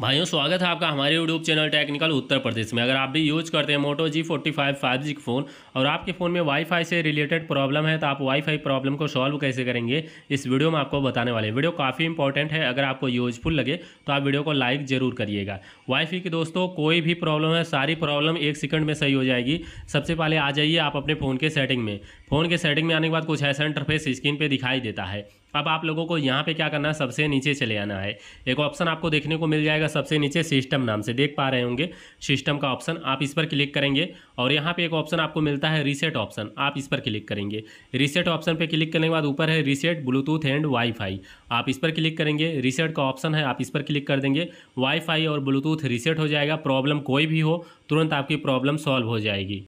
भाइयों स्वागत है आपका हमारे YouTube channel technical Uttar Pradesh में अगर आप भी यूज करते हैं Moto G forty five five G phone और आपके फ़ोन में वाईफाई से रिलेटेड प्रॉब्लम है तो आप वाईफाई प्रॉब्लम को सॉल्व कैसे करेंगे इस वीडियो में आपको बताने वाले वीडियो काफ़ी इंपॉर्टेंट है अगर आपको यूजफुल लगे तो आप वीडियो को लाइक ज़रूर करिएगा वाईफाई की दोस्तों कोई भी प्रॉब्लम है सारी प्रॉब्लम एक सेकंड में सही हो जाएगी सबसे पहले आ जाइए आप अपने फ़ोन के सेटिंग में फ़ोन के सेटिंग में आने के बाद कुछ ऐसा इंटरफेस स्क्रीन पर दिखाई देता है अब आप लोगों को यहाँ पे क्या करना है सबसे नीचे चले आना है एक ऑप्शन आपको देखने को मिल जाएगा सबसे नीचे सिस्टम नाम से देख पा रहे होंगे सिस्टम का ऑप्शन आप इस पर क्लिक करेंगे और यहाँ पे एक ऑप्शन आपको मिलता है रीसेट ऑप्शन आप इस पर क्लिक करेंगे रीसेट ऑप्शन पर क्लिक करने के बाद ऊपर है रीसेट ब्लूटूथ एंड वाईफाई आप इस पर क्लिक करेंगे रीसेट का ऑप्शन है आप इस पर क्लिक कर देंगे वाईफाई और ब्लूटूथ रीसेट हो जाएगा प्रॉब्लम कोई भी हो तुरंत आपकी प्रॉब्लम सॉल्व हो जाएगी